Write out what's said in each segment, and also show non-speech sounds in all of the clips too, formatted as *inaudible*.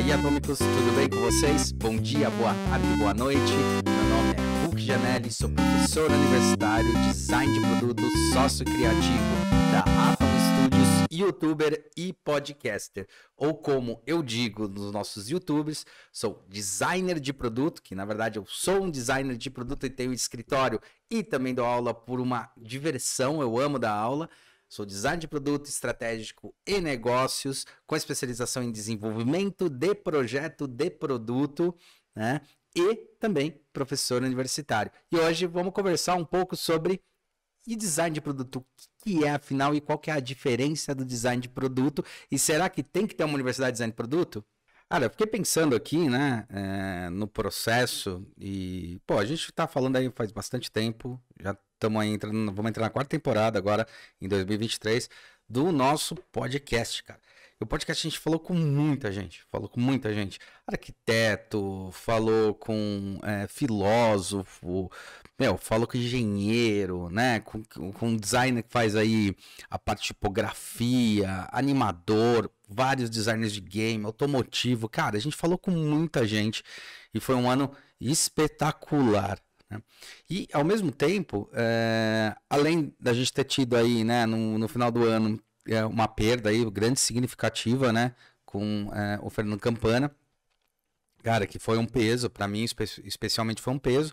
aí, Atômicos, tudo bem com vocês? Bom dia, boa tarde, boa noite. Meu nome é Hulk Janelli, sou professor universitário, design de produtos, sócio criativo da Atom Studios, youtuber e podcaster. Ou como eu digo nos nossos youtubers, sou designer de produto, que na verdade eu sou um designer de produto e tenho escritório e também dou aula por uma diversão, eu amo dar aula. Sou design de produto estratégico e negócios, com especialização em desenvolvimento de projeto de produto, né? E também professor universitário. E hoje vamos conversar um pouco sobre e design de produto, o que é afinal e qual é a diferença do design de produto? E será que tem que ter uma universidade de design de produto? Cara, eu fiquei pensando aqui, né, é, no processo e, pô, a gente está falando aí faz bastante tempo, já Estamos entrando, vamos entrar na quarta temporada agora, em 2023, do nosso podcast, cara. E o podcast a gente falou com muita gente, falou com muita gente. Arquiteto, falou com é, filósofo, meu, falou com engenheiro, né? Com, com designer que faz aí a parte de tipografia, animador, vários designers de game, automotivo. Cara, a gente falou com muita gente e foi um ano espetacular né? E, ao mesmo tempo, é, além da gente ter tido aí, né, no, no final do ano, é, uma perda aí grande significativa, né, com é, o Fernando Campana, cara, que foi um peso, para mim espe especialmente foi um peso,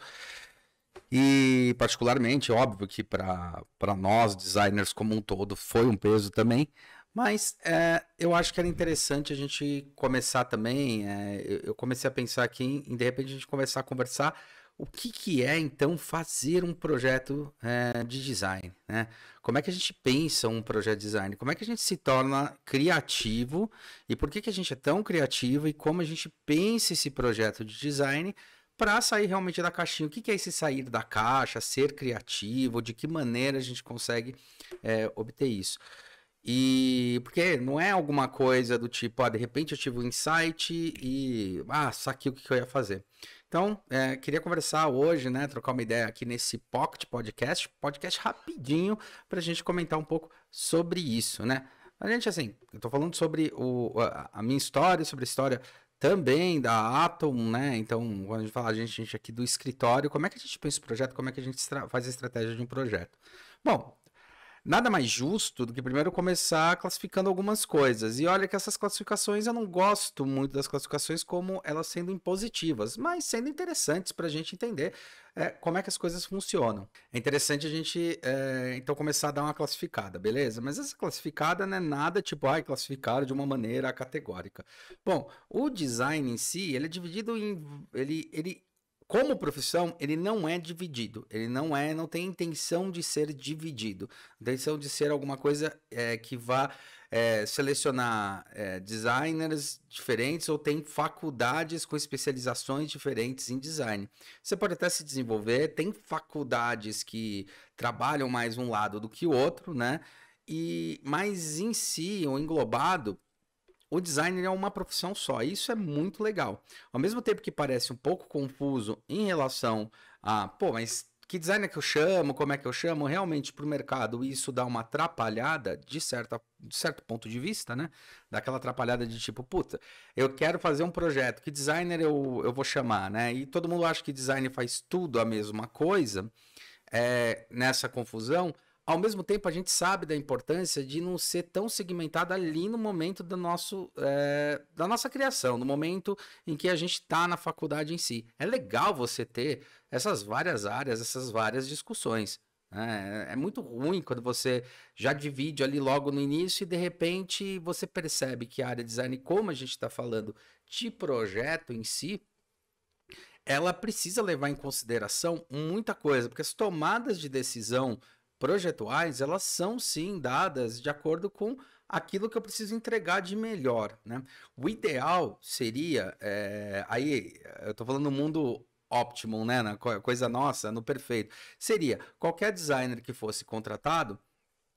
e particularmente, óbvio que para nós, designers como um todo, foi um peso também, mas é, eu acho que era interessante a gente começar também. É, eu comecei a pensar aqui em, de repente, a gente começar a conversar o que, que é então fazer um projeto é, de design? Né? Como é que a gente pensa um projeto de design? Como é que a gente se torna criativo? E por que, que a gente é tão criativo? E como a gente pensa esse projeto de design para sair realmente da caixinha? O que, que é esse sair da caixa, ser criativo? De que maneira a gente consegue é, obter isso? E porque não é alguma coisa do tipo, ah, de repente eu tive um insight e ah, saquei o que eu ia fazer. Então, é, queria conversar hoje, né? Trocar uma ideia aqui nesse Pocket Podcast, podcast rapidinho, para a gente comentar um pouco sobre isso, né? A gente, assim, eu tô falando sobre o, a minha história, sobre a história também da Atom, né? Então, quando a gente fala a gente, a gente aqui do escritório, como é que a gente pensa o projeto, como é que a gente faz a estratégia de um projeto? Bom, nada mais justo do que primeiro começar classificando algumas coisas. E olha que essas classificações eu não gosto muito das classificações como elas sendo impositivas, mas sendo interessantes para a gente entender é, como é que as coisas funcionam. É interessante a gente é, então começar a dar uma classificada, beleza? Mas essa classificada não é nada tipo, ai, classificar de uma maneira categórica. Bom, o design em si, ele é dividido em. Ele, ele como profissão, ele não é dividido. Ele não é, não tem intenção de ser dividido. Intenção de ser alguma coisa é, que vá é, selecionar é, designers diferentes ou tem faculdades com especializações diferentes em design. Você pode até se desenvolver, tem faculdades que trabalham mais um lado do que o outro, né? E, mas em si, ou englobado, o designer é uma profissão só. Isso é muito legal. Ao mesmo tempo que parece um pouco confuso em relação a, pô, mas que designer é que eu chamo, como é que eu chamo, realmente para o mercado isso dá uma atrapalhada de, certa, de certo ponto de vista, né? Daquela atrapalhada de tipo, puta, eu quero fazer um projeto, que designer eu, eu vou chamar, né? E todo mundo acha que designer faz tudo a mesma coisa, é, nessa confusão, ao mesmo tempo, a gente sabe da importância de não ser tão segmentada ali no momento do nosso, é, da nossa criação, no momento em que a gente está na faculdade em si. É legal você ter essas várias áreas, essas várias discussões. Né? É, é, muito ruim quando você já divide ali logo no início e de repente você percebe que a área de design, como a gente está falando de projeto em si, ela precisa levar em consideração muita coisa, porque as tomadas de decisão projetuais, elas são sim dadas de acordo com aquilo que eu preciso entregar de melhor, né? O ideal seria, é, aí eu estou falando no mundo optimum, né, na coisa nossa, no perfeito, seria qualquer designer que fosse contratado,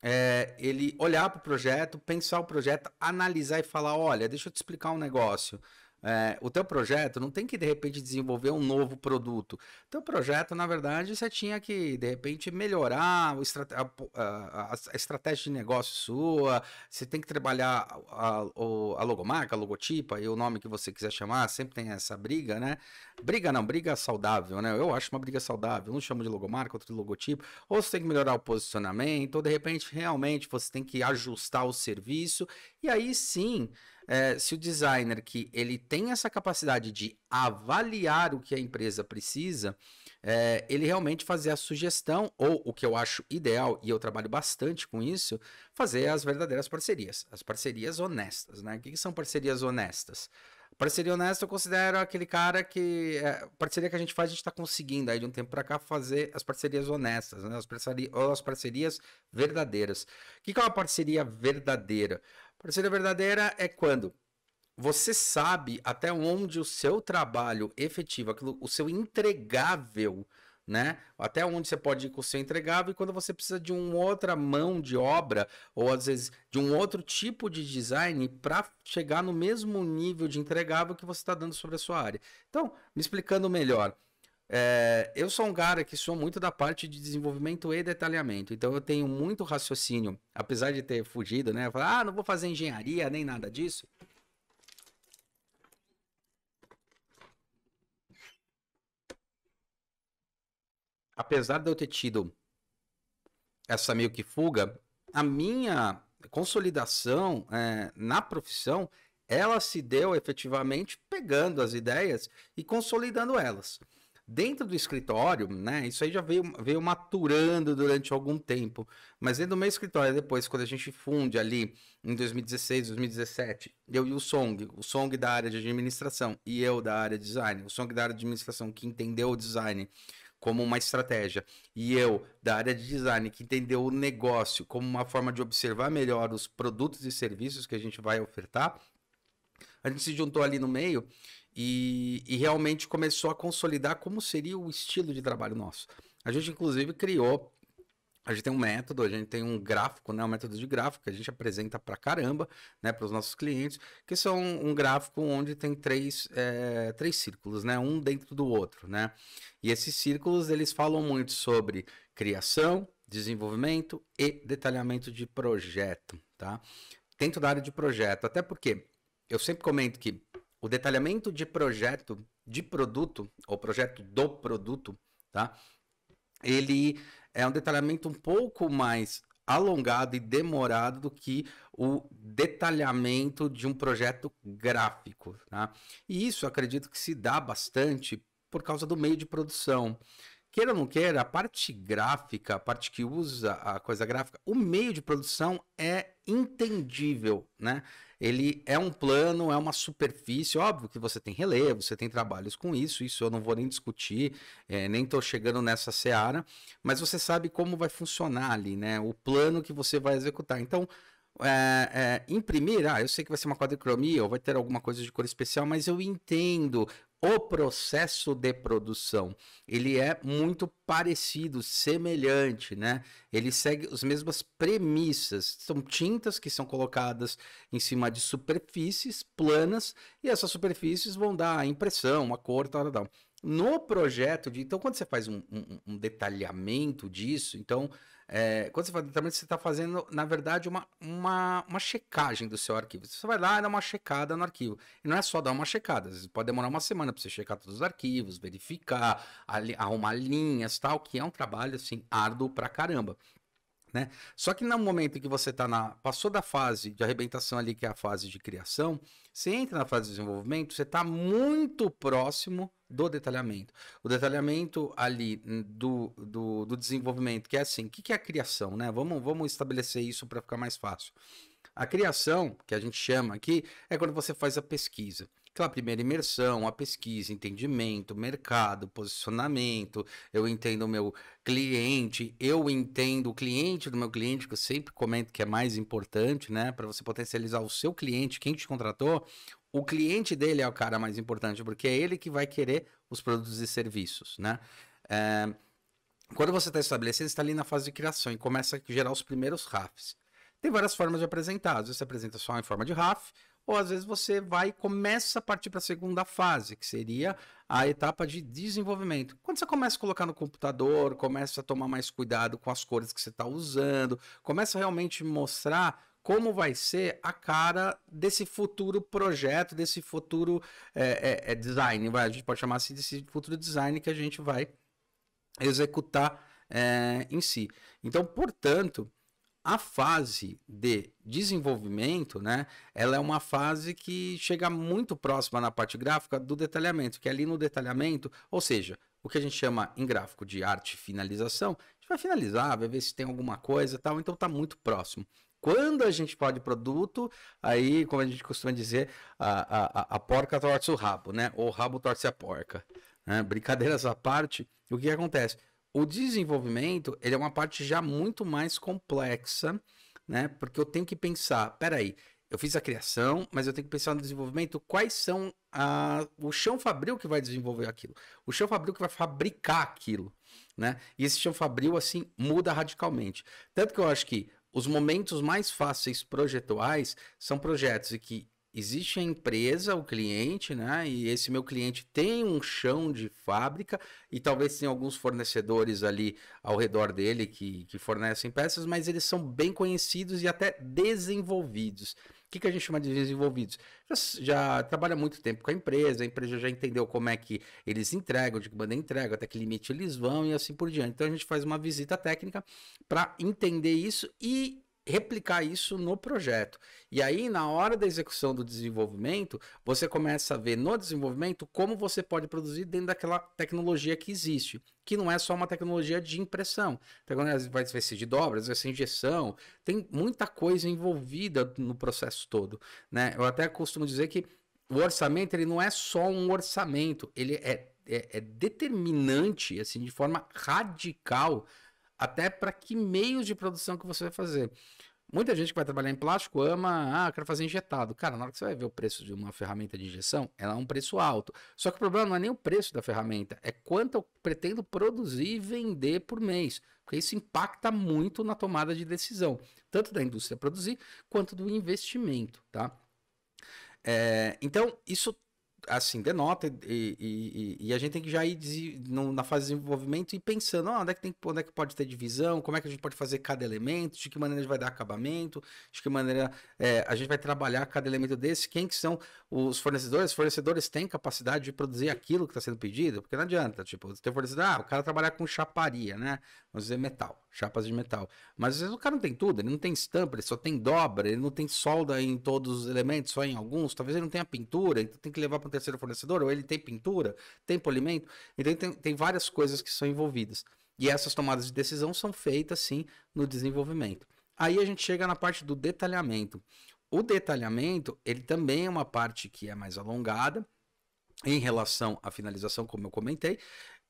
é, ele olhar para o projeto, pensar o projeto, analisar e falar, olha, deixa eu te explicar um negócio, é, o teu projeto não tem que de repente desenvolver um novo produto. O teu projeto, na verdade, você tinha que de repente melhorar a, a, a estratégia de negócio sua. Você tem que trabalhar a, a, logomarca, a logotipa e o nome que você quiser chamar. Sempre tem essa briga, né? Briga não, briga saudável, né? Eu acho uma briga saudável. Um chama de logomarca, outro de logotipo. Ou você tem que melhorar o posicionamento, ou de repente realmente você tem que ajustar o serviço. E aí sim é, se o designer que ele tem essa capacidade de avaliar o que a empresa precisa, é, ele realmente fazer a sugestão, ou o que eu acho ideal, e eu trabalho bastante com isso, fazer as verdadeiras parcerias, as parcerias honestas, né? O que, que são parcerias honestas? Parceria honesta eu considero aquele cara que. É, parceria que a gente faz, a gente está conseguindo aí de um tempo para cá fazer as parcerias honestas, né? as, parceria, as parcerias verdadeiras. O que, que é uma parceria verdadeira? Parceria verdadeira é quando você sabe até onde o seu trabalho efetivo, aquilo, o seu entregável, né? Até onde você pode ir com o seu entregável e quando você precisa de uma outra mão de obra ou às vezes de um outro tipo de design para chegar no mesmo nível de entregável que você está dando sobre a sua área. Então, me explicando melhor, é, eu sou um cara que sou muito da parte de desenvolvimento e detalhamento, então eu tenho muito raciocínio, apesar de ter fugido, né? Falar, ah, não vou fazer engenharia nem nada disso. Apesar de eu ter tido essa meio que fuga, a minha consolidação é, na profissão ela se deu efetivamente pegando as ideias e consolidando elas. Dentro do escritório, né? Isso aí já veio, veio maturando durante algum tempo. Mas dentro do meu escritório, depois, quando a gente funde ali em 2016, 2017, eu e o Song, o Song da área de administração e eu da área de design, o Song da área de administração que entendeu o design como uma estratégia e eu da área de design que entendeu o negócio como uma forma de observar melhor os produtos e serviços que a gente vai ofertar, a gente se juntou ali no meio e, e realmente começou a consolidar como seria o estilo de trabalho nosso. A gente, inclusive, criou a gente tem um método, a gente tem um gráfico, né, um método de gráfico que a gente apresenta para caramba, né, para os nossos clientes, que são um gráfico onde tem três, é, três círculos, né, um dentro do outro, né, e esses círculos eles falam muito sobre criação, desenvolvimento e detalhamento de projeto, tá? Dentro da área de projeto, até porque eu sempre comento que o detalhamento de projeto de produto, ou projeto do produto, tá? Ele é um detalhamento um pouco mais alongado e demorado do que o detalhamento de um projeto gráfico, tá? E isso acredito que se dá bastante por causa do meio de produção. Queira ou não queira, a parte gráfica, a parte que usa a coisa gráfica, o meio de produção é entendível, né? ele é um plano, é uma superfície. Óbvio que você tem relevo, você tem trabalhos com isso, isso eu não vou nem discutir, é, nem estou chegando nessa seara, mas você sabe como vai funcionar ali, né? O plano que você vai executar. Então, é, é, imprimir, ah, eu sei que vai ser uma quadricromia ou vai ter alguma coisa de cor especial, mas eu entendo o processo de produção ele é muito parecido, semelhante, né? Ele segue as mesmas premissas. São tintas que são colocadas em cima de superfícies planas e essas superfícies vão dar a impressão, uma cor, tal, tal. No projeto de, então, quando você faz um, um, um detalhamento disso, então é, quando você faz você está fazendo, na verdade, uma, uma, uma checagem do seu arquivo. Você vai lá e dá uma checada no arquivo. E não é só dar uma checada, pode demorar uma semana para você checar todos os arquivos, verificar, ali, arrumar linhas tal, que é um trabalho assim árduo pra caramba. Né? Só que no momento que você tá na passou da fase de arrebentação ali que é a fase de criação, você entra na fase de desenvolvimento, você está muito próximo do detalhamento. O detalhamento ali hum, do, do, do desenvolvimento, que é assim, o que, que é a criação, né? Vamos, vamos estabelecer isso para ficar mais fácil. A criação, que a gente chama aqui, é quando você faz a pesquisa. Aquela primeira imersão, a pesquisa, entendimento, mercado, posicionamento, eu entendo o meu cliente, eu entendo o cliente do meu cliente, que eu sempre comento que é mais importante, né? Para você potencializar o seu cliente, quem te contratou, o cliente dele é o cara mais importante, porque é ele que vai querer os produtos e serviços, né? É, quando você está estabelecido, está ali na fase de criação e começa a gerar os primeiros RAFs. Tem várias formas de apresentar. Às vezes você apresenta só em forma de RAF, ou às vezes você vai e começa a partir para a segunda fase, que seria a etapa de desenvolvimento. Quando você começa a colocar no computador, começa a tomar mais cuidado com as cores que você está usando, começa a realmente mostrar como vai ser a cara desse futuro projeto, desse futuro é, é, é, design, vai, a gente pode chamar assim desse futuro design que a gente vai executar é, em si. Então, portanto, a fase de desenvolvimento, né, ela é uma fase que chega muito próxima na parte gráfica do detalhamento, que é ali no detalhamento, ou seja, o que a gente chama em gráfico de arte finalização, a gente vai finalizar, vai ver se tem alguma coisa e tal, então está muito próximo. Quando a gente fala de produto, aí, como a gente costuma dizer, a, a, a porca torce o rabo, né? Ou o rabo torce a porca. Né? Brincadeiras à parte, o que acontece? O desenvolvimento ele é uma parte já muito mais complexa, né? Porque eu tenho que pensar, peraí, eu fiz a criação, mas eu tenho que pensar no desenvolvimento, quais são a, o chão fabril que vai desenvolver aquilo, o chão fabril que vai fabricar aquilo, né? E esse chão fabril, assim, muda radicalmente. Tanto que eu acho que os momentos mais fáceis projetuais são projetos em que existe a empresa, o cliente, né? E esse meu cliente tem um chão de fábrica e talvez tenha alguns fornecedores ali ao redor dele que, que fornecem peças, mas eles são bem conhecidos e até desenvolvidos. O que, que a gente chama de desenvolvidos? Já, já, trabalha muito tempo com a empresa, a empresa já entendeu como é que eles entregam, de que banda entregam, até que limite eles vão e assim por diante. Então a gente faz uma visita técnica para entender isso e replicar isso no projeto. E aí, na hora da execução do desenvolvimento, você começa a ver no desenvolvimento como você pode produzir dentro daquela tecnologia que existe, que não é só uma tecnologia de impressão. Então, vai ser de dobras, vai ser injeção, tem muita coisa envolvida no processo todo, né? Eu até costumo dizer que o orçamento ele não é só um orçamento, ele é, é, é determinante assim de forma radical até para que meios de produção que você vai fazer. Muita gente que vai trabalhar em plástico ama, ah, quero fazer injetado. Cara, na hora que você vai ver o preço de uma ferramenta de injeção, ela é um preço alto. Só que o problema não é nem o preço da ferramenta, é quanto eu pretendo produzir e vender por mês. Porque isso impacta muito na tomada de decisão, tanto da indústria produzir quanto do investimento, tá? É, então, isso assim, denota e, e, e, a gente tem que já ir na fase de desenvolvimento e pensando, oh, onde, é que tem, onde é que pode ter divisão, como é que a gente pode fazer cada elemento, de que maneira a gente vai dar acabamento, de que maneira é, a gente vai trabalhar cada elemento desse, quem que são os fornecedores, os fornecedores têm capacidade de produzir aquilo que está sendo pedido, porque não adianta, tipo, você tem fornecedor, ah, o cara trabalha com chaparia, né, vamos dizer metal, chapas de metal, mas às vezes o cara não tem tudo, ele não tem estampa, ele só tem dobra, ele não tem solda em todos os elementos, só em alguns, talvez ele não tenha pintura, então tem que levar para terceiro fornecedor, ou ele tem pintura, tem polimento. Então tem, tem várias coisas que são envolvidas. E essas tomadas de decisão são feitas sim no desenvolvimento. Aí a gente chega na parte do detalhamento. O detalhamento, ele também é uma parte que é mais alongada em relação à finalização, como eu comentei,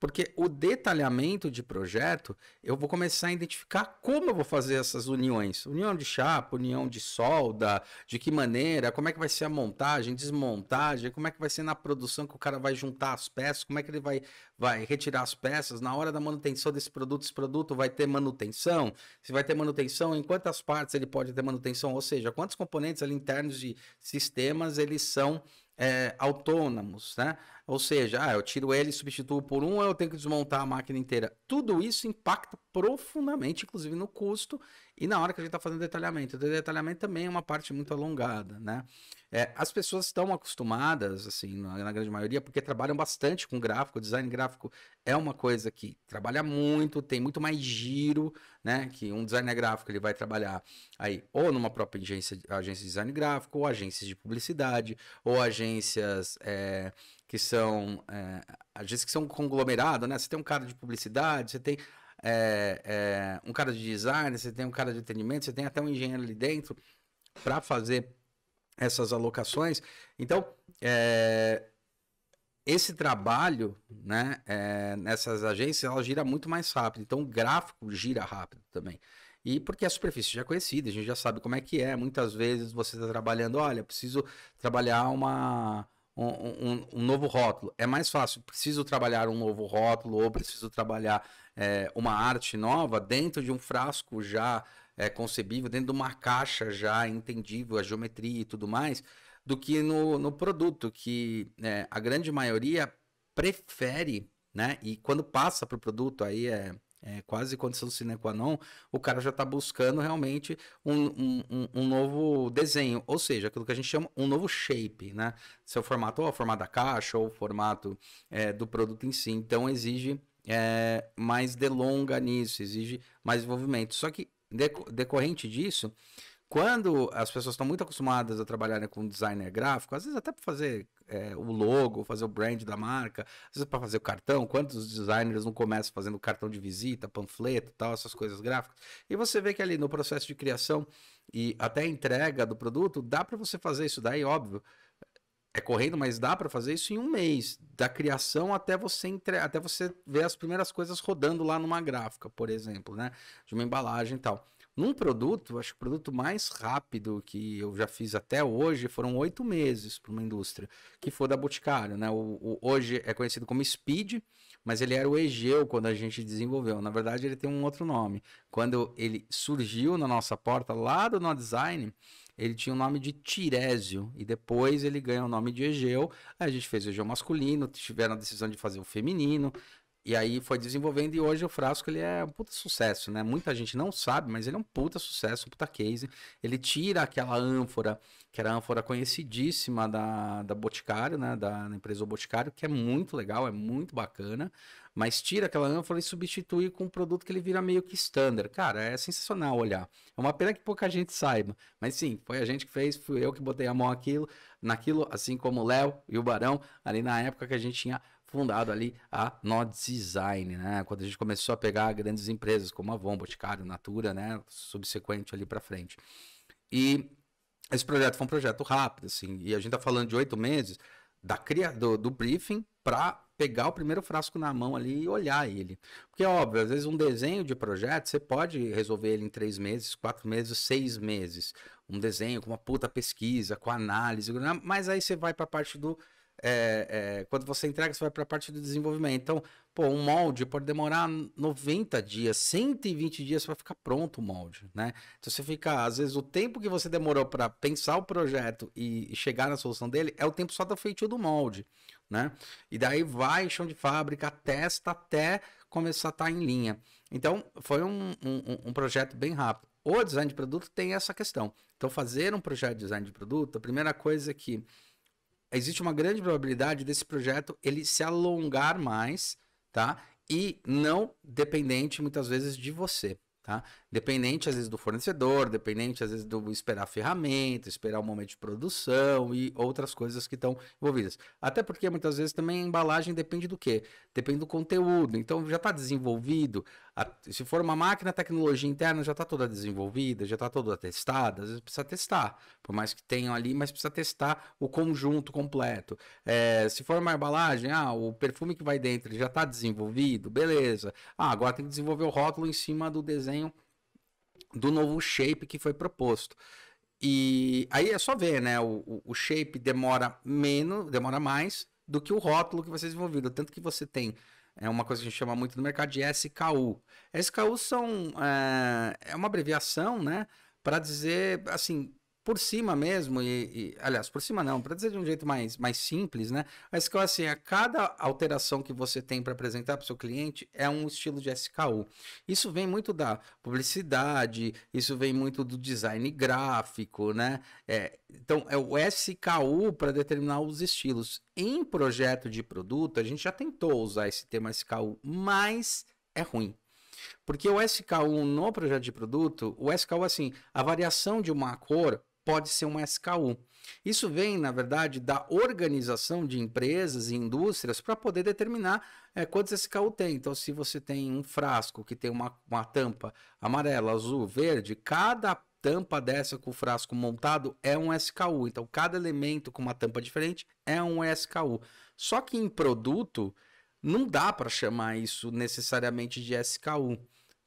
porque o detalhamento de projeto, eu vou começar a identificar como eu vou fazer essas uniões. União de chapa, união de solda, de que maneira, como é que vai ser a montagem, desmontagem, como é que vai ser na produção que o cara vai juntar as peças, como é que ele vai, vai retirar as peças, na hora da manutenção desse produto, esse produto vai ter manutenção, se vai ter manutenção, em quantas partes ele pode ter manutenção, ou seja, quantos componentes ali internos de sistemas eles são é, autônomos, né? Ou seja, ah, eu tiro ele e substituo por um, eu tenho que desmontar a máquina inteira. Tudo isso impacta profundamente, inclusive no custo e na hora que a gente está fazendo detalhamento. O detalhamento também é uma parte muito alongada, né? É, as pessoas estão acostumadas, assim, na, na, grande maioria, porque trabalham bastante com gráfico. Design gráfico é uma coisa que trabalha muito, tem muito mais giro, né? Que um designer gráfico ele vai trabalhar aí ou numa própria agência, agência de design gráfico, ou agências de publicidade, ou agências é, que são é, agências que são conglomerado, né? Você tem um cara de publicidade, você tem é, é, um cara de design, você tem um cara de atendimento, você tem até um engenheiro ali dentro para fazer essas alocações. Então, é, esse trabalho né, é, nessas agências ela gira muito mais rápido. Então, o gráfico gira rápido também. E porque a superfície já é conhecida, a gente já sabe como é que é. Muitas vezes você está trabalhando, olha, preciso trabalhar uma, um, um, um, novo rótulo. É mais fácil, preciso trabalhar um novo rótulo ou preciso trabalhar é, uma arte nova dentro de um frasco já é, concebível, dentro de uma caixa já entendível, a geometria e tudo mais, do que no, no produto, que é, a grande maioria prefere, né? E quando passa para o produto, aí é, é quase condição sine qua non, o cara já está buscando realmente um, um, um, novo desenho, ou seja, aquilo que a gente chama um novo shape, né? Seu formato, ou o formato da caixa, ou o formato é, do produto em si. Então exige é, mais delonga nisso, exige mais envolvimento. Só que decorrente disso, quando as pessoas estão muito acostumadas a trabalhar com designer gráfico, às vezes até para fazer é, o logo, fazer o brand da marca, às vezes para fazer o cartão, quantos designers não começam fazendo cartão de visita, panfleto, tal, essas coisas gráficas. E você vê que ali no processo de criação e até entrega do produto, dá para você fazer isso daí, óbvio, é correndo, mas dá para fazer isso em um mês, da criação até você entre... até você ver as primeiras coisas rodando lá numa gráfica, por exemplo, né? De uma embalagem e tal. Num produto, acho que o produto mais rápido que eu já fiz até hoje foram oito meses para uma indústria, que foi da Boticário, né? O, o, hoje é conhecido como Speed, mas ele era o Egeu quando a gente desenvolveu. Na verdade, ele tem um outro nome. Quando ele surgiu na nossa porta lá do No Design, ele tinha o nome de Tirésio e depois ele ganha o nome de Egeu. Aí a gente fez o Egeu masculino, tiveram a decisão de fazer o feminino. E aí foi desenvolvendo e hoje o Frasco ele é um puta sucesso, né? Muita gente não sabe, mas ele é um puta sucesso, um puta case. Ele tira aquela ânfora que era a ânfora conhecidíssima da, da Boticário, né? Da, da empresa Boticário, que é muito legal, é muito bacana, mas tira aquela ânfora e substitui com um produto que ele vira meio que standard. Cara, é sensacional olhar. É uma pena que pouca gente saiba, mas sim, foi a gente que fez, fui eu que botei a mão aquilo, naquilo, assim como o Léo e o Barão, ali na época que a gente tinha fundado ali a Nod Design, né? Quando a gente começou a pegar grandes empresas como a Avon, Boticário, Natura, né? Subsequente ali para frente. E esse projeto foi um projeto rápido, assim, e a gente tá falando de oito meses da cria, do, do briefing para pegar o primeiro frasco na mão ali e olhar ele. Porque, óbvio, às vezes um desenho de projeto, você pode resolver ele em três meses, quatro meses, seis meses. Um desenho com uma puta pesquisa, com análise, mas aí você vai para a parte do é, é, quando você entrega, você vai para a parte do desenvolvimento. Então, pô, um molde pode demorar 90 dias, 120 dias para ficar pronto o molde, né? Então, você fica, às vezes, o tempo que você demorou para pensar o projeto e chegar na solução dele é o tempo só da feitura do molde, né? E daí vai chão de fábrica, testa até começar a estar tá em linha. Então, foi um, um, um projeto bem rápido. O design de produto tem essa questão. Então, fazer um projeto de design de produto, a primeira coisa é que existe uma grande probabilidade desse projeto ele se alongar mais, tá? E não dependente muitas vezes de você, tá? Dependente, às vezes, do fornecedor, dependente, às vezes, do esperar ferramenta, esperar o momento de produção e outras coisas que estão envolvidas. Até porque, muitas vezes, também a embalagem depende do quê? Depende do conteúdo. Então, já está desenvolvido. A, se for uma máquina, a tecnologia interna já está toda desenvolvida, já está toda testada. Às vezes, precisa testar. Por mais que tenham ali, mas precisa testar o conjunto completo. É, se for uma embalagem, ah, o perfume que vai dentro já está desenvolvido, beleza. Ah, agora tem que desenvolver o rótulo em cima do desenho do novo shape que foi proposto. E aí é só ver, né? O, o shape demora menos, demora mais do que o rótulo que você desenvolvido. Tanto que você tem é uma coisa que a gente chama muito no mercado de SKU. SKU são é, é uma abreviação, né? Para dizer assim, por cima mesmo, e, e aliás, por cima não, para dizer de um jeito mais, mais simples, né? Mas que assim, a cada alteração que você tem para apresentar para o seu cliente é um estilo de SKU. Isso vem muito da publicidade, isso vem muito do design gráfico, né? É, então, é o SKU para determinar os estilos. Em projeto de produto, a gente já tentou usar esse tema SKU, mas é ruim. Porque o SKU no projeto de produto, o SKU, assim, a variação de uma cor pode ser um SKU. Isso vem, na verdade, da organização de empresas e indústrias para poder determinar é, quantos SKU tem. Então, se você tem um frasco que tem uma, uma tampa amarela, azul, verde, cada tampa dessa com o frasco montado é um SKU. Então, cada elemento com uma tampa diferente é um SKU. Só que em produto, não dá para chamar isso necessariamente de SKU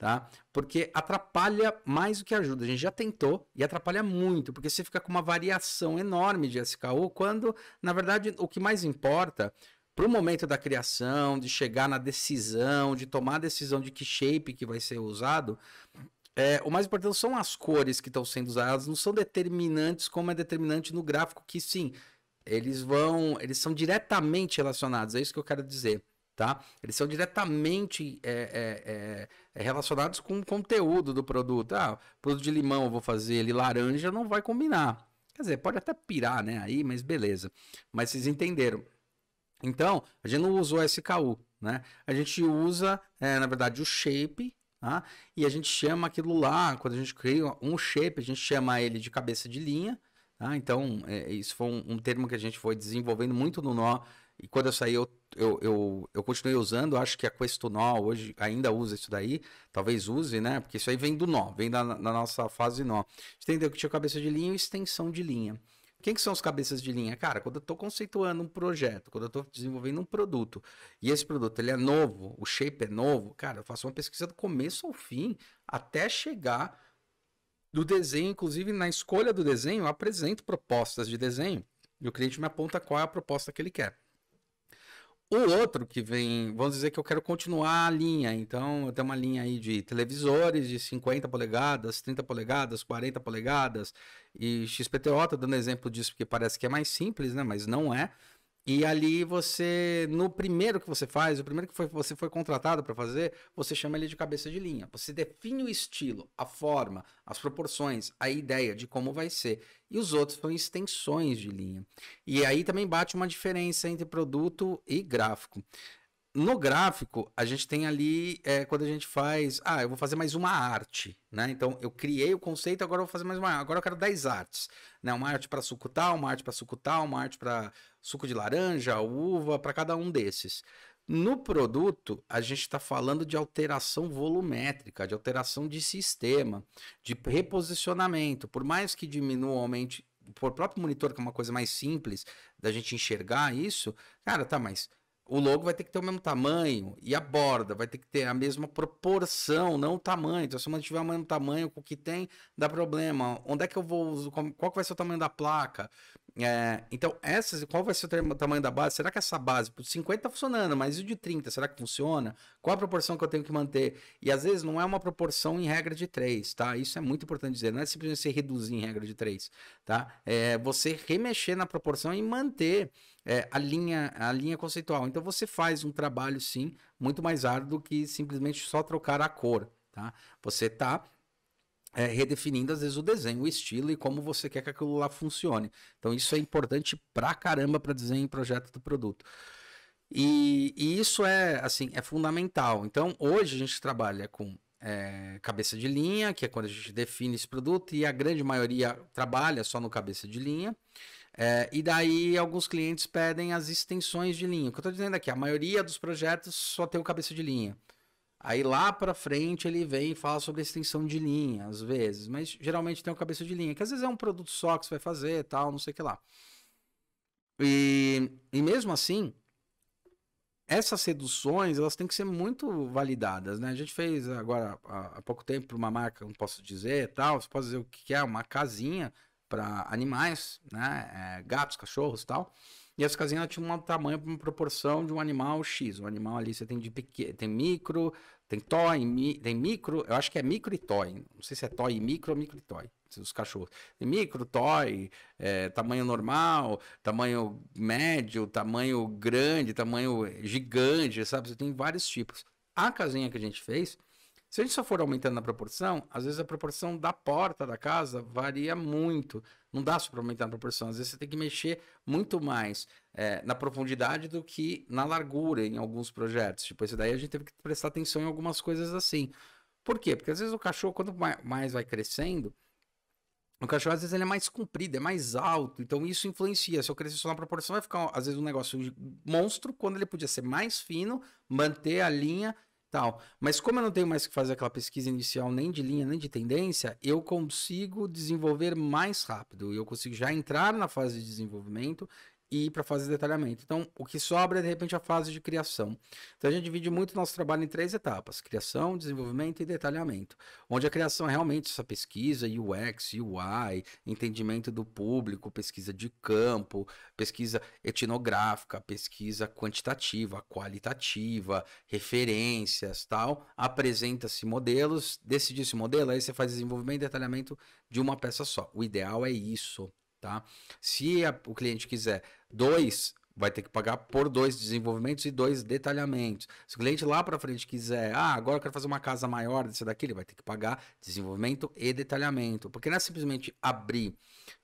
tá? Porque atrapalha mais do que ajuda. A gente já tentou e atrapalha muito, porque você fica com uma variação enorme de SKU, quando, na verdade, o que mais importa para o momento da criação, de chegar na decisão, de tomar a decisão de que shape que vai ser usado, é, o mais importante são as cores que estão sendo usadas, não são determinantes como é determinante no gráfico, que sim, eles vão, eles são diretamente relacionados, é isso que eu quero dizer tá? Eles são diretamente é, é, é, é, relacionados com o conteúdo do produto. Ah, produto de limão eu vou fazer ele laranja, não vai combinar. Quer dizer, pode até pirar, né? Aí, mas beleza. Mas vocês entenderam. Então, a gente não usou o SKU, né? A gente usa, é, na verdade, o shape, tá? E a gente chama aquilo lá, quando a gente cria um shape, a gente chama ele de cabeça de linha, tá? Então, é, isso foi um, um termo que a gente foi desenvolvendo muito no nó e quando eu saí, eu, eu, eu, eu continuei usando. Acho que a Questunol hoje ainda usa isso daí. Talvez use, né? Porque isso aí vem do nó, vem da, da nossa fase nó. Entendeu? Que tinha cabeça de linha e extensão de linha. Quem que são os cabeças de linha? Cara, quando eu estou conceituando um projeto, quando eu estou desenvolvendo um produto, e esse produto ele é novo, o shape é novo, cara, eu faço uma pesquisa do começo ao fim, até chegar do desenho, inclusive na escolha do desenho, eu apresento propostas de desenho, e o cliente me aponta qual é a proposta que ele quer. O outro que vem, vamos dizer que eu quero continuar a linha, então eu tenho uma linha aí de televisores de 50 polegadas, 30 polegadas, 40 polegadas e XPTO, tá dando exemplo disso porque parece que é mais simples, né, mas não é. E ali você, no primeiro que você faz, o primeiro que foi, você foi contratado para fazer, você chama ele de cabeça de linha. Você define o estilo, a forma, as proporções, a ideia de como vai ser. E os outros são extensões de linha. E aí também bate uma diferença entre produto e gráfico no gráfico, a gente tem ali é, quando a gente faz. Ah, eu vou fazer mais uma arte, né? Então eu criei o conceito, agora eu vou fazer mais uma. Agora eu quero 10 artes, né? Uma arte para suco tal, uma arte para suco tal, uma arte para suco de laranja, uva, para cada um desses. No produto, a gente está falando de alteração volumétrica, de alteração de sistema, de reposicionamento. Por mais que diminua, aumente. Por próprio monitor, que é uma coisa mais simples da gente enxergar isso, cara, tá, mas o logo vai ter que ter o mesmo tamanho e a borda vai ter que ter a mesma proporção, não o tamanho. Então, se não tiver o mesmo tamanho com o que tem, dá problema. Onde é que eu vou? Qual que vai ser o tamanho da placa? É, então, essas, qual vai ser o tamanho da base? Será que essa base, 50 tá funcionando, mas e o de 30? Será que funciona? Qual a proporção que eu tenho que manter? E às vezes não é uma proporção em regra de 3, tá? Isso é muito importante dizer. Não é simplesmente você reduzir em regra de 3, tá? É você remexer na proporção e manter é, a, linha, a linha conceitual. Então você faz um trabalho, sim, muito mais árduo do que simplesmente só trocar a cor, tá? Você tá é, redefinindo às vezes o desenho, o estilo e como você quer que aquilo lá funcione. Então isso é importante pra caramba para desenho e projeto do produto. E, e, isso é assim é fundamental. Então hoje a gente trabalha com é, cabeça de linha, que é quando a gente define esse produto e a grande maioria trabalha só no cabeça de linha. É, e daí alguns clientes pedem as extensões de linha. O que eu estou dizendo aqui, é a maioria dos projetos só tem o cabeça de linha. Aí lá para frente ele vem e fala sobre extensão de linha, às vezes, mas geralmente tem o cabeça de linha, que às vezes é um produto só que você vai fazer, tal, não sei o que lá. E, e mesmo assim, essas seduções, elas têm que ser muito validadas, né? A gente fez agora há, há pouco tempo para uma marca, não posso dizer, tal, você pode dizer o que é, uma casinha para animais, né? É, gatos, cachorros, tal. E essa casinha tinha um tamanho, uma proporção de um animal X. Um animal ali você tem de pequeno, tem micro, tem toy, mi, tem micro, eu acho que é micro e toy. Não sei se é toy e micro ou micro e toy. Os cachorros. Tem micro, toy, é, tamanho normal, tamanho médio, tamanho grande, tamanho gigante, sabe? Você tem vários tipos. A casinha que a gente fez se a gente só for aumentando a proporção, às vezes a proporção da porta da casa varia muito. Não dá só para aumentar a proporção. Às vezes você tem que mexer muito mais é, na profundidade do que na largura em alguns projetos. Tipo, isso daí a gente teve que prestar atenção em algumas coisas assim. Por quê? Porque às vezes o cachorro, quanto mais vai crescendo, o cachorro às vezes ele é mais comprido, é mais alto, então isso influencia. Se eu crescer só na proporção, vai ficar às vezes um negócio monstro, quando ele podia ser mais fino, manter a linha tal. Mas como eu não tenho mais que fazer aquela pesquisa inicial nem de linha, nem de tendência, eu consigo desenvolver mais rápido. Eu consigo já entrar na fase de desenvolvimento e para a fase de detalhamento. Então, o que sobra é, de repente, a fase de criação. Então, a gente divide muito nosso trabalho em três etapas: criação, desenvolvimento e detalhamento. Onde a criação é realmente essa pesquisa, UX, UI, entendimento do público, pesquisa de campo, pesquisa etnográfica, pesquisa quantitativa, qualitativa, referências, tal. Apresenta-se modelos, decide esse modelo, aí você faz desenvolvimento e detalhamento de uma peça só. O ideal é isso. Tá? Se a, o cliente quiser dois, vai ter que pagar por dois desenvolvimentos e dois detalhamentos. Se o cliente lá para frente quiser, ah, agora eu quero fazer uma casa maior desse daqui, ele vai ter que pagar desenvolvimento e detalhamento. Porque não é simplesmente abrir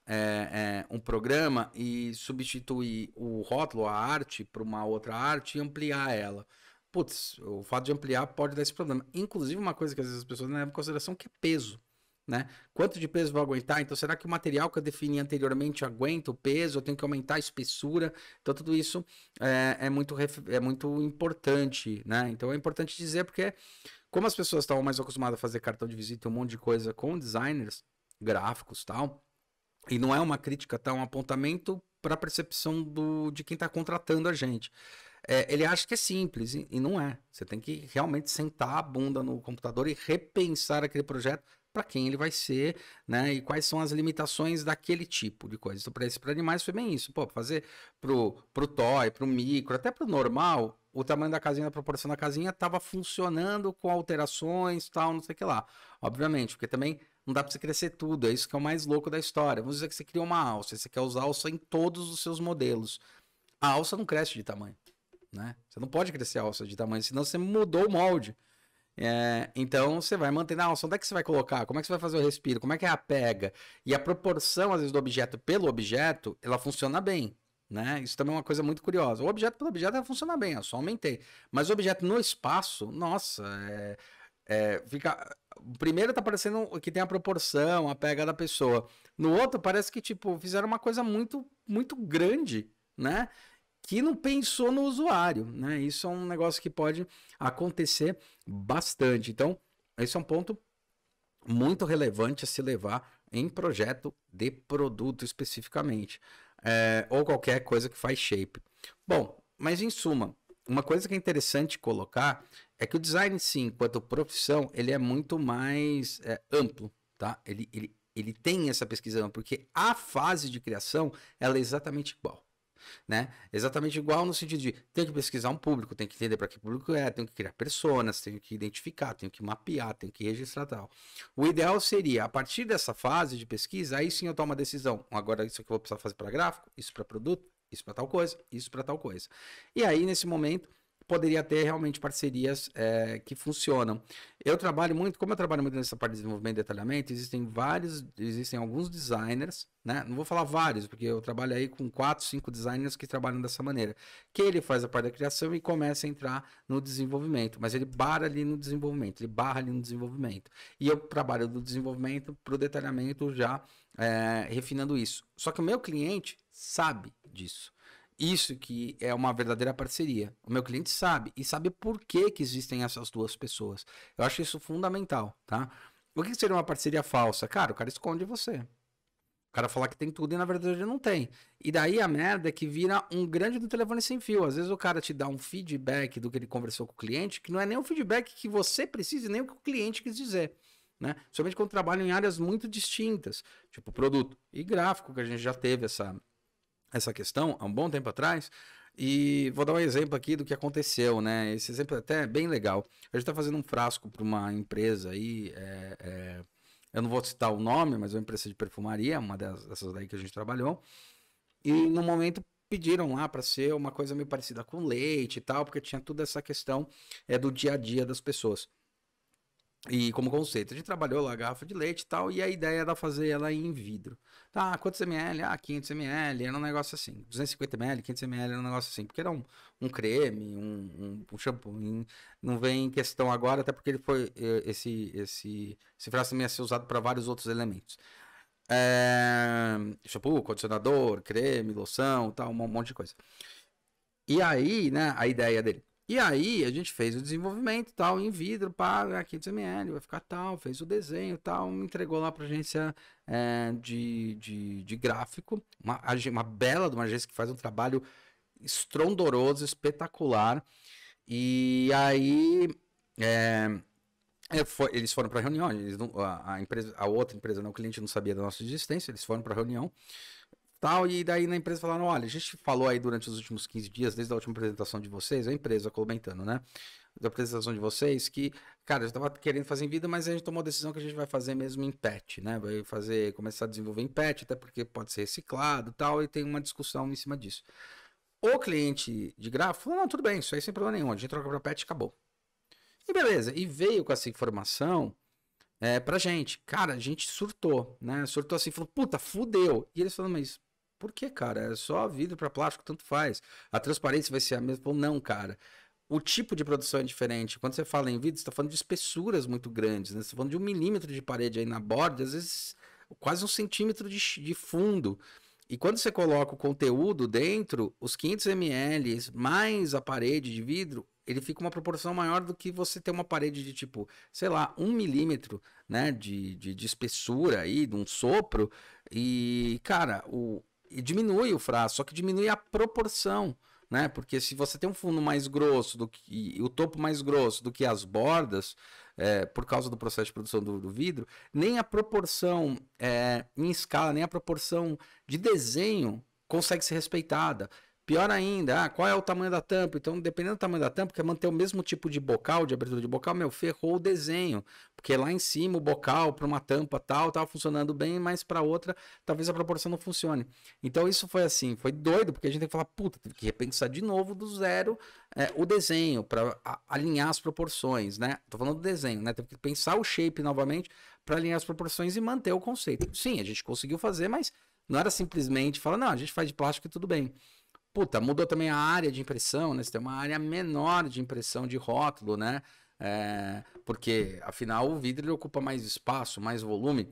é, é, um programa e substituir o rótulo, a arte, para uma outra arte e ampliar ela. Putz, o fato de ampliar pode dar esse problema. Inclusive, uma coisa que às vezes as pessoas não levam em consideração que é peso né? Quanto de peso vou aguentar? Então, será que o material que eu defini anteriormente aguenta o peso? Eu tenho que aumentar a espessura? Então, tudo isso é, é muito, é muito importante, né? Então, é importante dizer porque, como as pessoas estavam mais acostumadas a fazer cartão de visita e um monte de coisa com designers, gráficos tal, e não é uma crítica, tá? É um apontamento para a percepção do, de quem está contratando a gente. É, ele acha que é simples e, e, não é. Você tem que realmente sentar a bunda no computador e repensar aquele projeto para quem ele vai ser, né? E quais são as limitações daquele tipo de coisa. Então, para animais foi bem isso. Pô, fazer pro, pro toy, pro micro, até pro normal, o tamanho da casinha, a proporção da casinha estava funcionando com alterações, tal, não sei o que lá. Obviamente, porque também não dá para você crescer tudo, é isso que é o mais louco da história. Vamos dizer que você criou uma alça, você quer usar alça em todos os seus modelos. A alça não cresce de tamanho, né? Você não pode crescer a alça de tamanho, senão você mudou o molde. É, então você vai mantendo, ah, onde é que você vai colocar? Como é que você vai fazer o respiro? Como é que é a pega? E a proporção, às vezes, do objeto pelo objeto, ela funciona bem. Né? Isso também é uma coisa muito curiosa. O objeto pelo objeto ela funciona bem, eu só aumentei. Mas o objeto no espaço, nossa, é, é, fica. Primeiro tá parecendo que tem a proporção, a pega da pessoa. No outro, parece que, tipo, fizeram uma coisa muito, muito grande, né? que não pensou no usuário, né? Isso é um negócio que pode acontecer bastante. Então, esse é um ponto muito relevante a se levar em projeto de produto especificamente, é, ou qualquer coisa que faz shape. Bom, mas em suma, uma coisa que é interessante colocar é que o design, sim, enquanto profissão, ele é muito mais é, amplo, tá? Ele, ele, ele tem essa pesquisa, porque a fase de criação, ela é exatamente igual né? Exatamente igual no sentido de tem que pesquisar um público, tem que entender para que público é, tem que criar personas, tem que identificar, tem que mapear, tem que registrar tal. O ideal seria, a partir dessa fase de pesquisa, aí sim eu tomo uma decisão. Agora isso que eu vou precisar fazer para gráfico, isso para produto, isso para tal coisa, isso para tal coisa. E aí nesse momento poderia ter realmente parcerias é, que funcionam. Eu trabalho muito, como eu trabalho muito nessa parte de desenvolvimento e detalhamento, existem vários, existem alguns designers, né? Não vou falar vários, porque eu trabalho aí com quatro, cinco designers que trabalham dessa maneira. Que ele faz a parte da criação e começa a entrar no desenvolvimento, mas ele barra ali no desenvolvimento, ele barra ali no desenvolvimento. E eu trabalho do desenvolvimento para o detalhamento já é, refinando isso. Só que o meu cliente sabe disso. Isso que é uma verdadeira parceria. O meu cliente sabe e sabe por que, que existem essas duas pessoas. Eu acho isso fundamental, tá? O que seria uma parceria falsa? Cara, o cara esconde você. O cara fala que tem tudo e na verdade ele não tem. E daí a merda é que vira um grande do telefone sem fio. Às vezes o cara te dá um feedback do que ele conversou com o cliente, que não é nem o feedback que você precisa, nem o que o cliente quis dizer. Né? Somente quando trabalham em áreas muito distintas, tipo produto e gráfico, que a gente já teve essa, essa questão há um bom tempo atrás. E vou dar um exemplo aqui do que aconteceu, né? Esse exemplo é até é bem legal. A gente está fazendo um frasco para uma empresa aí. É, é, eu não vou citar o nome, mas é uma empresa de perfumaria, uma dessas daí que a gente trabalhou. E no momento pediram lá para ser uma coisa meio parecida com leite e tal, porque tinha toda essa questão é do dia a dia das pessoas. E como conceito, a gente trabalhou lá a garrafa de leite e tal, e a ideia era fazer ela em vidro. Tá, quantos ml? Ah, 500 ml, era um negócio assim. 250 ml, 500 ml, era um negócio assim. Porque era um, um creme, um, um, um shampoo, não vem em questão agora, até porque ele foi, esse, esse, esse frasco também ia ser usado para vários outros elementos. É, shampoo, condicionador, creme, loção, tal, um monte de coisa. E aí, né, a ideia dele. E aí a gente fez o desenvolvimento tal, em vidro, para 500ml, vai ficar tal, fez o desenho tal, entregou lá para agência é, de, de, de, gráfico, uma, uma bela de uma agência que faz um trabalho estrondoroso, espetacular. E aí é, eh, foi, eles foram para reunião, eles não, a, a, empresa, a outra empresa, não, o cliente não sabia da nossa existência, eles foram para a reunião Tal, e daí na empresa falaram: olha, a gente falou aí durante os últimos 15 dias, desde a última apresentação de vocês, a empresa comentando, né? Da apresentação de vocês, que, cara, eu estava querendo fazer em vida, mas a gente tomou a decisão que a gente vai fazer mesmo em pet, né? Vai fazer, começar a desenvolver em pet, até porque pode ser reciclado tal, e tem uma discussão em cima disso. O cliente de gráfico falou: não, tudo bem, isso aí sem problema nenhum, a gente troca para pet e acabou. E beleza, e veio com essa informação é, pra gente. Cara, a gente surtou, né? Surtou assim, falou, puta, fudeu. E eles falaram, mas por que, cara? É só vidro para plástico, tanto faz. A transparência vai ser a mesma? Não, cara. O tipo de produção é diferente. Quando você fala em vidro, você está falando de espessuras muito grandes, né? Você está falando de um milímetro de parede aí na borda, às vezes quase um centímetro de, de fundo. E quando você coloca o conteúdo dentro, os 500 ml mais a parede de vidro, ele fica uma proporção maior do que você ter uma parede de tipo, sei lá, um milímetro né, de, de, de espessura aí, de um sopro. E, cara, o, e diminui o frasco, só que diminui a proporção, né? Porque se você tem um fundo mais grosso do que o topo mais grosso do que as bordas, é, por causa do processo de produção do, do vidro, nem a proporção é, em escala, nem a proporção de desenho consegue ser respeitada. Pior ainda, ah, qual é o tamanho da tampa? Então, dependendo do tamanho da tampa, quer manter o mesmo tipo de bocal, de abertura de bocal, meu, ferrou o desenho. Porque lá em cima o bocal para uma tampa tal, estava funcionando bem, mas para outra, talvez a proporção não funcione. Então, isso foi assim, foi doido, porque a gente tem que falar, puta, teve que repensar de novo do zero é, o desenho, para alinhar as proporções, né? Tô falando do desenho, né? Teve que pensar o shape novamente para alinhar as proporções e manter o conceito. Sim, a gente conseguiu fazer, mas não era simplesmente falar, não, a gente faz de plástico e tudo bem. Puta, mudou também a área de impressão, né? Você tem uma área menor de impressão de rótulo, né? É, porque, afinal, o vidro ocupa mais espaço, mais volume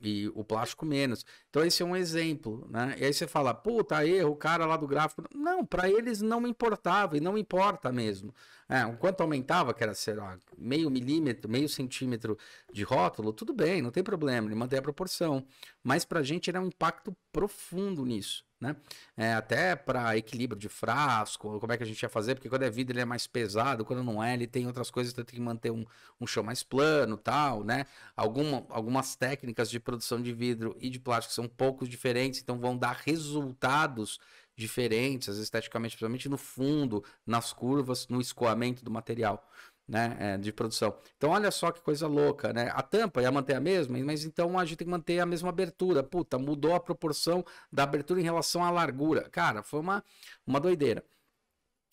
e o plástico menos. Então esse é um exemplo, né? E aí você fala, puta, erro, o cara lá do gráfico. Não, para eles não importava e não importa mesmo. É, quanto aumentava, que era, sei lá, meio milímetro, meio centímetro de rótulo, tudo bem, não tem problema, ele mantém a proporção. Mas pra gente era um impacto profundo nisso né? É, até para equilíbrio de frasco, como é que a gente ia fazer, porque quando é vidro ele é mais pesado, quando não é, ele tem outras coisas, então tem que manter um, um chão mais plano tal, né? Alguma, algumas técnicas de produção de vidro e de plástico são um pouco diferentes, então vão dar resultados diferentes, esteticamente, principalmente no fundo, nas curvas, no escoamento do material né, é, de produção. Então olha só que coisa louca, né? A tampa ia manter a mesma, mas então a gente tem que manter a mesma abertura. Puta, mudou a proporção da abertura em relação à largura. Cara, foi uma, uma doideira.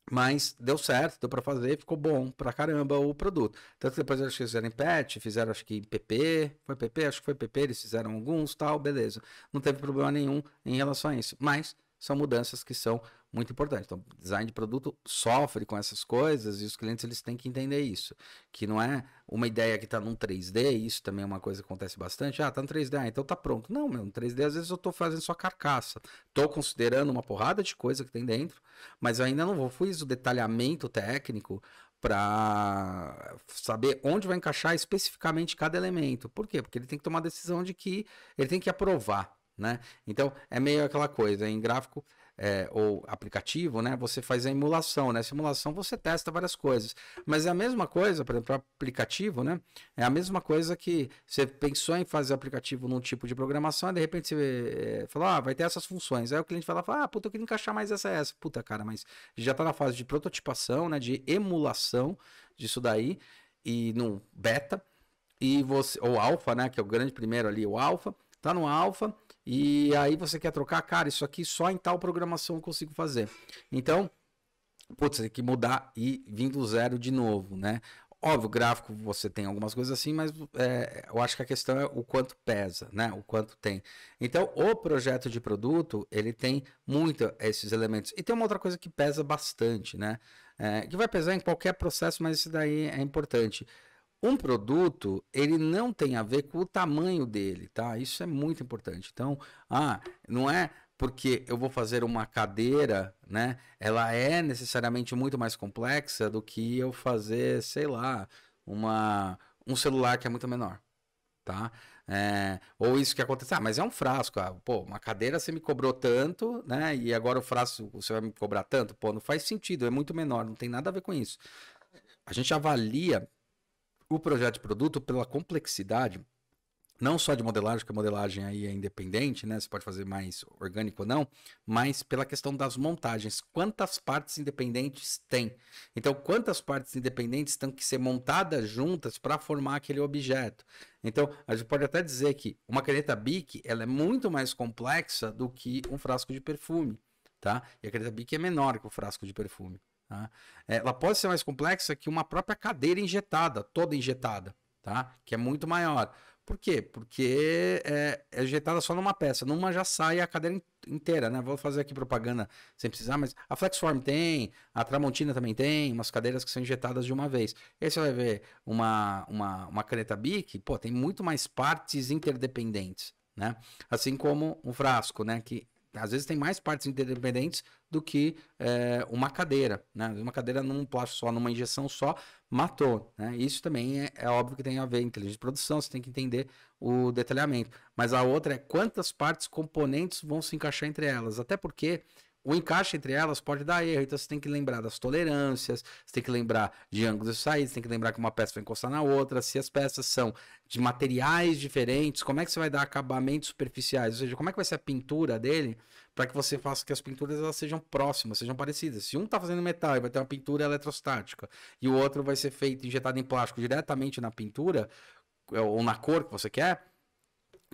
Mas deu certo, deu para fazer, ficou bom pra caramba o produto. Tanto que depois eles fizeram em PET, fizeram acho que em PP, foi PP, acho que foi PP, eles fizeram alguns, tal, beleza. Não teve problema nenhum em relação a isso. Mas são mudanças que são muito importante. Então, design de produto sofre com essas coisas e os clientes eles têm que entender isso, que não é uma ideia que está num 3D, isso também é uma coisa que acontece bastante. Ah, tá no 3D, ah, então tá pronto. Não, meu, no 3D às vezes eu estou fazendo só carcaça. estou considerando uma porrada de coisa que tem dentro, mas eu ainda não vou fiz o detalhamento técnico para saber onde vai encaixar especificamente cada elemento. Por quê? Porque ele tem que tomar a decisão de que ele tem que aprovar, né? Então, é meio aquela coisa, em gráfico é, ou aplicativo, né? Você faz a emulação, né? Simulação você testa várias coisas. Mas é a mesma coisa, por exemplo, aplicativo, né? É a mesma coisa que você pensou em fazer aplicativo num tipo de programação e de repente você eh, fala, ah, vai ter essas funções. Aí o cliente fala, ah, puta, eu queria encaixar mais essa essa. Puta, cara, mas já tá na fase de prototipação, né? De emulação disso daí e no beta e você ou alfa, né, que é o grande primeiro ali, o alfa, tá no alfa, e aí você quer trocar, cara, isso aqui só em tal programação eu consigo fazer. Então, putz, tem que mudar e vir do zero de novo, né? Óbvio, gráfico você tem algumas coisas assim, mas é, eu acho que a questão é o quanto pesa, né? O quanto tem. Então, o projeto de produto, ele tem muito esses elementos. E tem uma outra coisa que pesa bastante, né? É, que vai pesar em qualquer processo, mas isso daí é importante. Um produto, ele não tem a ver com o tamanho dele, tá? Isso é muito importante. Então, ah, não é porque eu vou fazer uma cadeira, né? Ela é necessariamente muito mais complexa do que eu fazer, sei lá, uma um celular que é muito menor, tá? É, ou isso que acontece, ah, mas é um frasco, ah, pô, uma cadeira você me cobrou tanto, né? E agora o frasco você vai me cobrar tanto? Pô, não faz sentido, é muito menor, não tem nada a ver com isso. A gente avalia o projeto de produto, pela complexidade, não só de modelagem, que a modelagem aí é independente, né? Você pode fazer mais orgânico ou não, mas pela questão das montagens. Quantas partes independentes tem? Então, quantas partes independentes têm que ser montadas juntas para formar aquele objeto? Então, a gente pode até dizer que uma caneta BIC, ela é muito mais complexa do que um frasco de perfume, tá? E a caneta BIC é menor que o frasco de perfume. Tá? É, ela pode ser mais complexa que uma própria cadeira injetada, toda injetada, tá? que é muito maior. Por quê? Porque é, é injetada só numa peça, numa já sai a cadeira inteira, né? Vou fazer aqui propaganda sem precisar, mas a Flexform tem, a Tramontina também tem, umas cadeiras que são injetadas de uma vez. E aí você vai ver uma, uma, uma caneta BIC, pô, tem muito mais partes interdependentes, né? Assim como um frasco, né? Que às vezes tem mais partes independentes do que é, uma cadeira, né? Uma cadeira num plástico só, numa injeção só, matou, né? Isso também é, é óbvio que tem a ver inteligência de produção, você tem que entender o detalhamento. Mas a outra é quantas partes componentes vão se encaixar entre elas, até porque o encaixe entre elas pode dar erro. Então você tem que lembrar das tolerâncias, você tem que lembrar de ângulos de saída, você tem que lembrar que uma peça vai encostar na outra, se as peças são de materiais diferentes, como é que você vai dar acabamentos superficiais, ou seja, como é que vai ser a pintura dele para que você faça que as pinturas elas sejam próximas, sejam parecidas. Se um está fazendo metal e vai ter uma pintura eletrostática e o outro vai ser feito injetado em plástico diretamente na pintura é, ou na cor que você quer,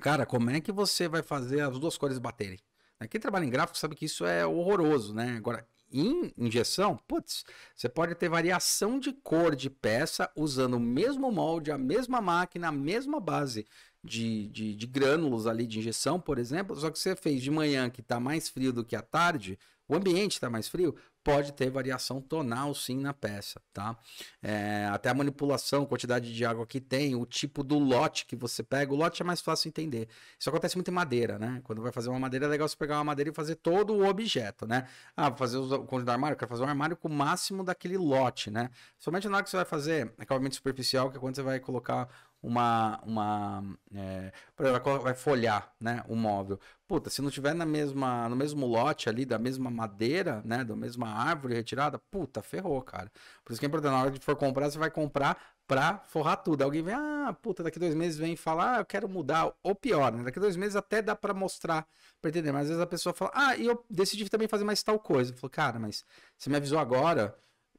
cara, como é que você vai fazer as duas cores baterem? Né, quem trabalha em gráfico sabe que isso é horroroso, né? Agora, em injeção, putz, você pode ter variação de cor de peça usando o mesmo molde, a mesma máquina, a mesma base de, de, de grânulos ali de injeção, por exemplo, só que você fez de manhã que está mais frio do que à tarde, o ambiente está mais frio, pode ter variação tonal sim na peça, tá? É, até a manipulação, quantidade de água que tem, o tipo do lote que você pega. O lote é mais fácil entender. Isso acontece muito em madeira, né? Quando vai fazer uma madeira, é legal você pegar uma madeira e fazer todo o objeto, né? Ah, vou fazer o conjunto do armário, eu quero fazer um armário com o máximo daquele lote, né? Somente na hora que você vai fazer acabamento superficial, que é quando você vai colocar uma. uma é, por exemplo, vai folhar né, o móvel. Puta, se não tiver na mesma, no mesmo lote ali, da mesma madeira, né? Da mesma árvore retirada, puta, ferrou, cara. Por isso que é importante, na hora que for comprar, você vai comprar pra forrar tudo. Alguém vem, ah, puta, daqui dois meses vem falar, ah, eu quero mudar. Ou pior, né? Daqui dois meses até dá para mostrar, pra entender. Mas às vezes a pessoa fala, ah, e eu decidi também fazer mais tal coisa. Eu falo, cara, mas você me avisou agora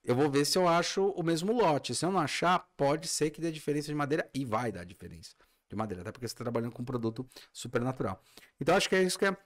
eu vou ver se eu acho o mesmo lote. Se eu não achar, pode ser que dê diferença de madeira e vai dar diferença de madeira, até porque você está trabalhando com um produto super natural. Então acho que é isso que é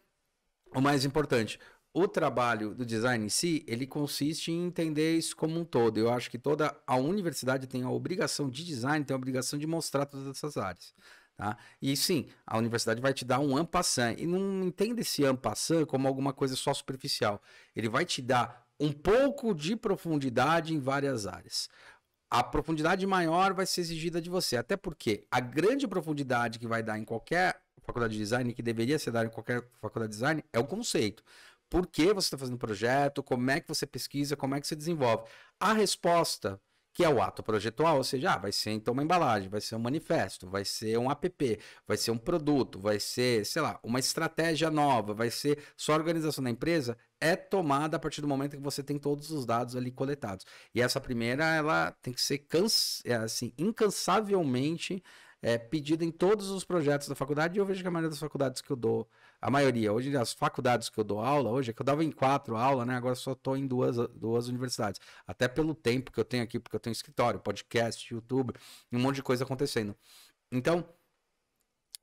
o mais importante. O trabalho do design em si, ele consiste em entender isso como um todo. Eu acho que toda a universidade tem a obrigação de design, tem a obrigação de mostrar todas essas áreas. Tá? E sim, a universidade vai te dar um ampassan. E não entenda esse ampassan como alguma coisa só superficial. Ele vai te dar um pouco de profundidade em várias áreas. A profundidade maior vai ser exigida de você, até porque a grande profundidade que vai dar em qualquer faculdade de design, que deveria ser dada em qualquer faculdade de design, é o conceito. Por que você está fazendo o projeto? Como é que você pesquisa? Como é que você desenvolve? A resposta que é o ato projetual, ou seja, ah, vai ser então uma embalagem, vai ser um manifesto, vai ser um app, vai ser um produto, vai ser, sei lá, uma estratégia nova, vai ser a organização da empresa é tomada a partir do momento que você tem todos os dados ali coletados. E essa primeira, ela tem que ser é, assim, incansavelmente é, pedida em todos os projetos da faculdade, e eu vejo que a maioria das faculdades que eu dou a maioria. Hoje, as faculdades que eu dou aula, hoje é que eu dava em quatro aula, né? Agora só estou em duas, duas universidades. Até pelo tempo que eu tenho aqui, porque eu tenho escritório, podcast, YouTube, um monte de coisa acontecendo. Então,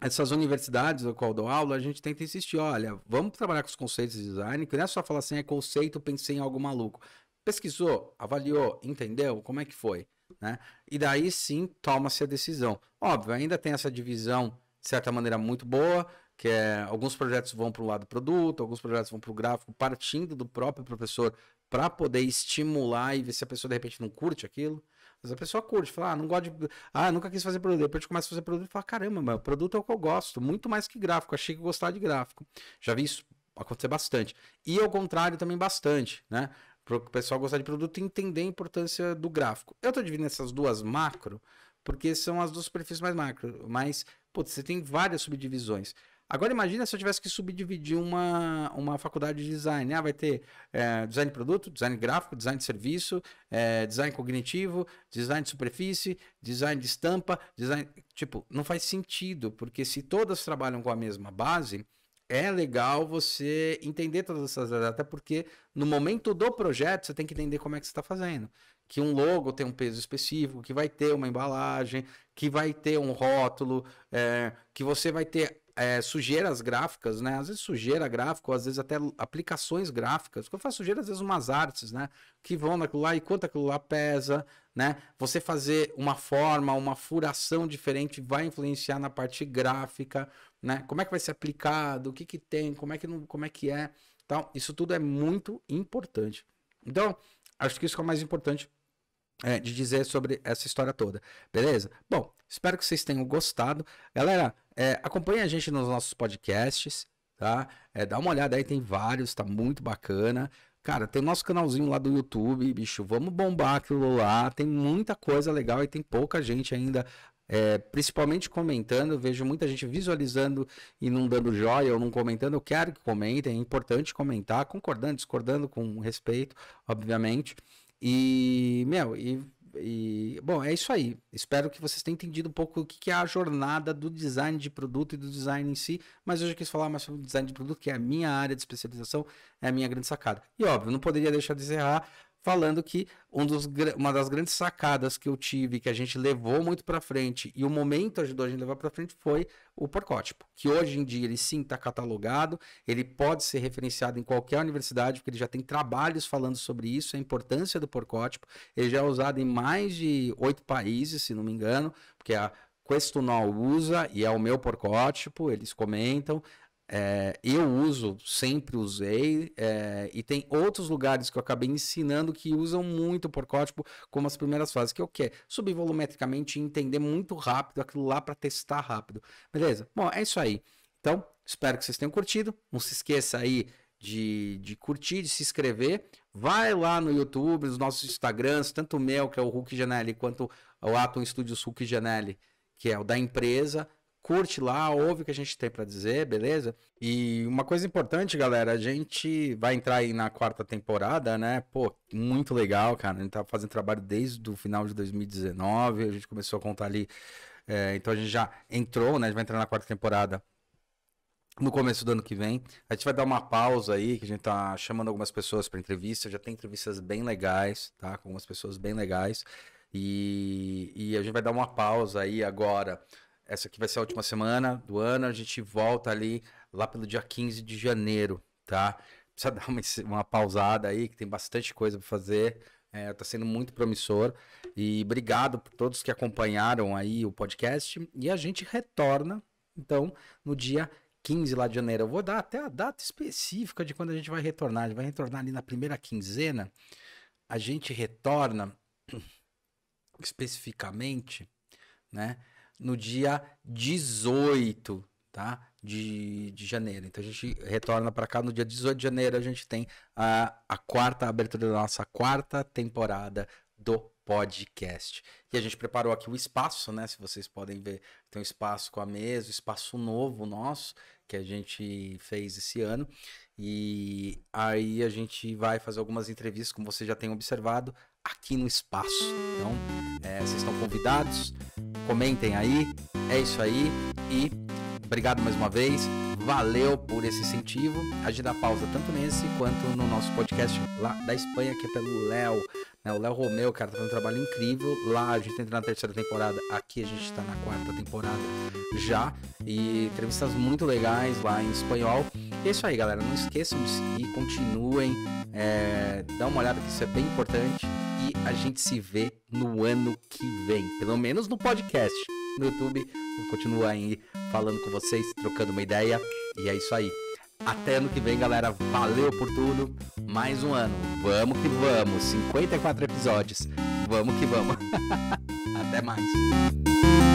essas universidades a qual dou aula, a gente tenta insistir, olha, vamos trabalhar com os conceitos de design, que não é só falar assim, é conceito, pensei em algo maluco. Pesquisou, avaliou, entendeu? Como é que foi? Né? E daí sim toma-se a decisão. Óbvio, ainda tem essa divisão, de certa maneira, muito boa, que é, alguns projetos vão para o lado produto, alguns projetos vão para o gráfico, partindo do próprio professor para poder estimular e ver se a pessoa de repente não curte aquilo. Mas a pessoa curte, fala, ah, não gosto de... Ah, nunca quis fazer produto. Depois a gente começa a fazer produto e fala, caramba, meu, produto é o que eu gosto, muito mais que gráfico. Achei que gostar de gráfico. Já vi isso acontecer bastante. E ao contrário também bastante, né? Para o pessoal gostar de produto e entender a importância do gráfico. Eu estou dividindo essas duas macro, porque são as duas superfícies mais macro. Mas, putz, você tem várias subdivisões. Agora imagina se eu tivesse que subdividir uma, uma faculdade de design. Ah, vai ter é, design de produto, design gráfico, design de serviço, é, design cognitivo, design de superfície, design de estampa, design. Tipo, não faz sentido, porque se todas trabalham com a mesma base, é legal você entender todas essas áreas, até porque no momento do projeto você tem que entender como é que você está fazendo. Que um logo tem um peso específico, que vai ter uma embalagem, que vai ter um rótulo, é, que você vai ter é, sujeiras gráficas, né? Às vezes sujeira gráfica, ou às vezes até aplicações gráficas. Quando eu faço sujeira, às vezes umas artes, né? Que vão naquilo lá e quanto aquilo lá pesa, né? Você fazer uma forma, uma furação diferente vai influenciar na parte gráfica, né? Como é que vai ser aplicado, o que que tem, como é que, não, como é, que é, tal. Isso tudo é muito importante. Então, acho que isso é o mais importante é, de dizer sobre essa história toda. Beleza? Bom, espero que vocês tenham gostado. Galera, é, acompanhe a gente nos nossos podcasts, tá? É, dá uma olhada aí, tem vários, tá muito bacana. Cara, tem o nosso canalzinho lá do YouTube, bicho. Vamos bombar aquilo lá. Tem muita coisa legal e tem pouca gente ainda é, principalmente comentando, vejo muita gente visualizando e não dando joia ou não comentando. Eu quero que comentem, é importante comentar, concordando, discordando, com respeito, obviamente. E, meu, e, e, Bom, é isso aí. Espero que vocês tenham entendido um pouco o que, é a jornada do design de produto e do design em si. Mas hoje eu quis falar mais sobre design de produto, que é a minha área de especialização, é a minha grande sacada. E, óbvio, não poderia deixar de encerrar falando que um dos, uma das grandes sacadas que eu tive, que a gente levou muito para frente e o momento ajudou a gente a levar para frente foi o porcótipo, que hoje em dia ele sim está catalogado, ele pode ser referenciado em qualquer universidade, porque ele já tem trabalhos falando sobre isso, a importância do porcótipo, ele já é usado em mais de oito países, se não me engano, porque a Questunol usa e é o meu porcótipo, eles comentam. É, eu uso, sempre usei, é, e tem outros lugares que eu acabei ensinando que usam muito o porcótipo como as primeiras fases, que é o quê? Subir volumetricamente e entender muito rápido aquilo lá para testar rápido. Beleza? Bom, é isso aí. Então, espero que vocês tenham curtido. Não se esqueça aí de, de curtir, de se inscrever. Vai lá no YouTube, nos nossos Instagrams, tanto o meu, que é o Hulk Janelli, quanto o Atom Studios Hulk Janelli, que é o da empresa curte lá, ouve o que a gente tem para dizer, beleza? E uma coisa importante, galera, a gente vai entrar aí na quarta temporada, né? Pô, muito legal, cara. A gente tá fazendo trabalho desde o final de 2019, a gente começou a contar ali. É, então a gente já entrou, né? A gente vai entrar na quarta temporada no começo do ano que vem. A gente vai dar uma pausa aí, que a gente tá chamando algumas pessoas para entrevista. Já tem entrevistas bem legais, tá? Com algumas pessoas bem legais. E, e a gente vai dar uma pausa aí agora essa aqui vai ser a última semana do ano. A gente volta ali lá pelo dia 15 de janeiro, tá? Precisa *laughs* dar uma, uma pausada aí, que tem bastante coisa para fazer. É, tá sendo muito promissor. E obrigado por todos que acompanharam aí o podcast. E a gente retorna, então, no dia 15 lá de janeiro. Eu vou dar até a data específica de quando a gente vai retornar. A gente vai retornar ali na primeira quinzena. A gente retorna *clears throat* especificamente, né? no dia 18, tá? De, de janeiro. Então a gente retorna para cá no dia 18 de janeiro. A gente tem a, a quarta a abertura da nossa quarta temporada do podcast. E a gente preparou aqui o espaço, né? Se vocês podem ver, tem um espaço com a mesa, espaço novo nosso que a gente fez esse ano. E aí a gente vai fazer algumas entrevistas, como vocês já têm observado, aqui no espaço. Então, é, vocês estão convidados, comentem aí, é isso aí e obrigado mais uma vez valeu por esse incentivo. A gente dá pausa tanto nesse quanto no nosso podcast lá da Espanha, que é pelo Léo. Né? O Léo Romeu, cara, tá fazendo um trabalho incrível. Lá a gente entra na terceira temporada, aqui a gente tá na quarta temporada já. E entrevistas muito legais lá em espanhol. E é isso aí, galera. Não esqueçam de seguir, continuem. É... Dá uma olhada que isso é bem importante. E a gente se vê no ano que vem. Pelo menos no podcast no YouTube. Eu continuo aí falando com vocês, trocando uma ideia. E é isso aí. Até ano que vem, galera. Valeu por tudo. Mais um ano. Vamos que vamos. 54 episódios. Vamos que vamos. *laughs* Até mais.